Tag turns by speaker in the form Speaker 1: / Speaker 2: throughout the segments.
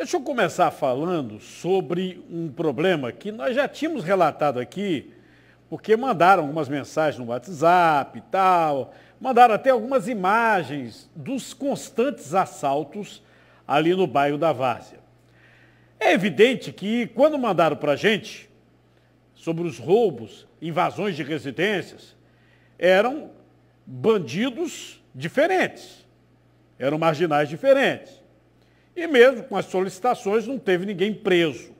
Speaker 1: Deixa eu começar falando sobre um problema que nós já tínhamos relatado aqui, porque mandaram algumas mensagens no WhatsApp e tal, mandaram até algumas imagens dos constantes assaltos ali no bairro da Várzea. É evidente que quando mandaram para a gente sobre os roubos, invasões de residências, eram bandidos diferentes, eram marginais diferentes. E mesmo com as solicitações, não teve ninguém preso.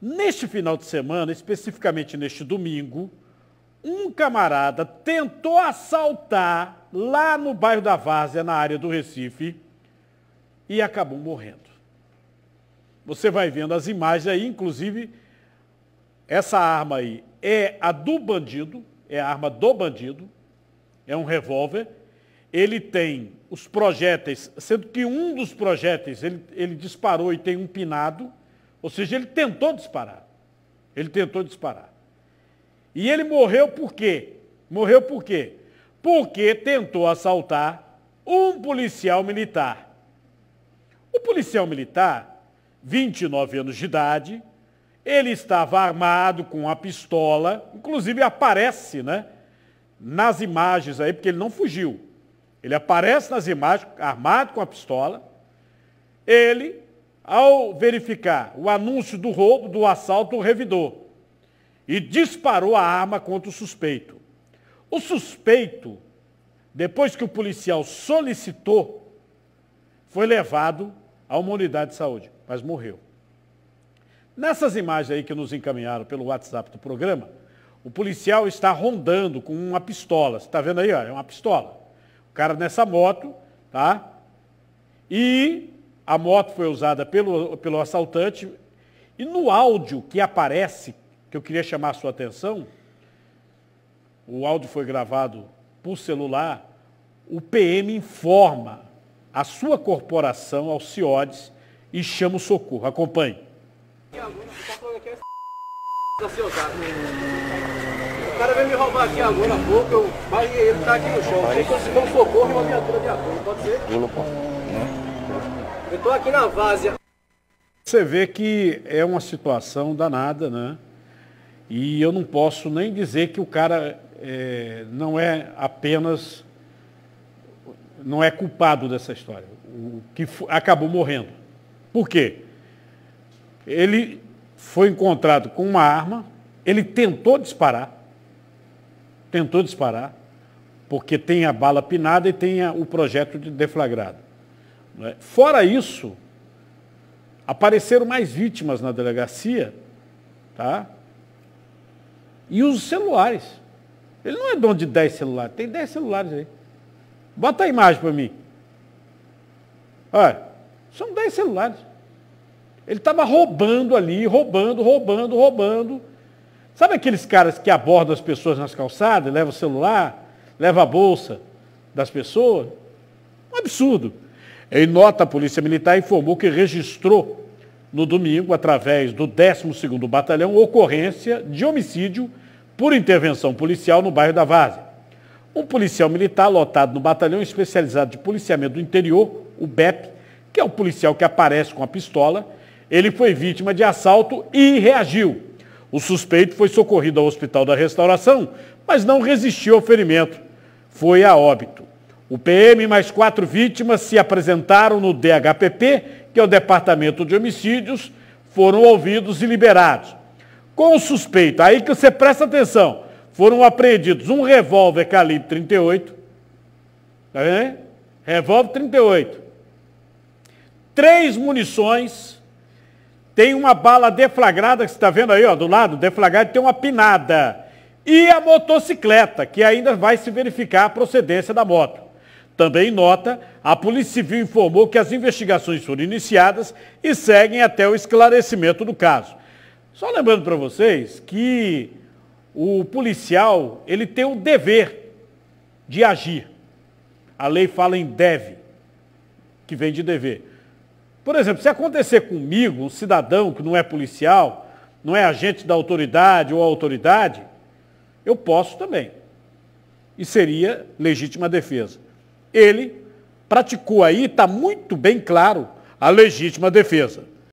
Speaker 1: Neste final de semana, especificamente neste domingo, um camarada tentou assaltar lá no bairro da Várzea, na área do Recife, e acabou morrendo. Você vai vendo as imagens aí, inclusive, essa arma aí é a do bandido, é a arma do bandido, é um revólver, ele tem os projéteis, sendo que um dos projéteis ele, ele disparou e tem um pinado, ou seja, ele tentou disparar. Ele tentou disparar. E ele morreu por quê? Morreu por quê? Porque tentou assaltar um policial militar. O policial militar, 29 anos de idade, ele estava armado com uma pistola, inclusive aparece, né? Nas imagens aí, porque ele não fugiu. Ele aparece nas imagens armado com a pistola. Ele, ao verificar o anúncio do roubo, do assalto, revidou e disparou a arma contra o suspeito. O suspeito, depois que o policial solicitou, foi levado a uma unidade de saúde, mas morreu. Nessas imagens aí que nos encaminharam pelo WhatsApp do programa, o policial está rondando com uma pistola. Você está vendo aí? Ó, é uma pistola cara nessa moto, tá? E a moto foi usada pelo, pelo assaltante. E no áudio que aparece, que eu queria chamar a sua atenção, o áudio foi gravado por celular, o PM informa a sua corporação, ao CIODES, e chama o socorro. Acompanhe. O cara veio me roubar aqui agora há pouco, eu barriguei ele, tá aqui no chão. Ele conseguiu um socorro e uma viatura de apoio, pode ser? Eu tô aqui na várzea. Você vê que é uma situação danada, né? E eu não posso nem dizer que o cara é, não é apenas. não é culpado dessa história. O que acabou morrendo. Por quê? Ele foi encontrado com uma arma, ele tentou disparar, tentou disparar, porque tem a bala pinada e tem o projeto de deflagrado. É? Fora isso, apareceram mais vítimas na delegacia, tá? E os celulares. Ele não é dono de 10 celulares, tem 10 celulares aí. Bota a imagem para mim. Olha, são 10 celulares. Ele estava roubando ali, roubando, roubando, roubando. Sabe aqueles caras que abordam as pessoas nas calçadas, levam o celular, levam a bolsa das pessoas? Um absurdo. Em nota, a Polícia Militar informou que registrou no domingo, através do 12º Batalhão, ocorrência de homicídio por intervenção policial no bairro da Várzea. Um policial militar lotado no Batalhão Especializado de Policiamento do Interior, o BEP, que é o policial que aparece com a pistola, ele foi vítima de assalto e reagiu. O suspeito foi socorrido ao Hospital da Restauração, mas não resistiu ao ferimento. Foi a óbito. O PM mais quatro vítimas se apresentaram no DHPP, que é o Departamento de Homicídios, foram ouvidos e liberados. Com o suspeito, aí que você presta atenção, foram apreendidos um revólver calibre 38, tá vendo? Revólver 38, três munições tem uma bala deflagrada, que você está vendo aí, ó, do lado, deflagrada, tem uma pinada. E a motocicleta, que ainda vai se verificar a procedência da moto. Também nota, a Polícia Civil informou que as investigações foram iniciadas e seguem até o esclarecimento do caso. Só lembrando para vocês que o policial, ele tem o dever de agir. A lei fala em deve, que vem de dever. Por exemplo, se acontecer comigo, um cidadão que não é policial, não é agente da autoridade ou autoridade, eu posso também. E seria legítima defesa. Ele praticou aí, está muito bem claro, a legítima defesa.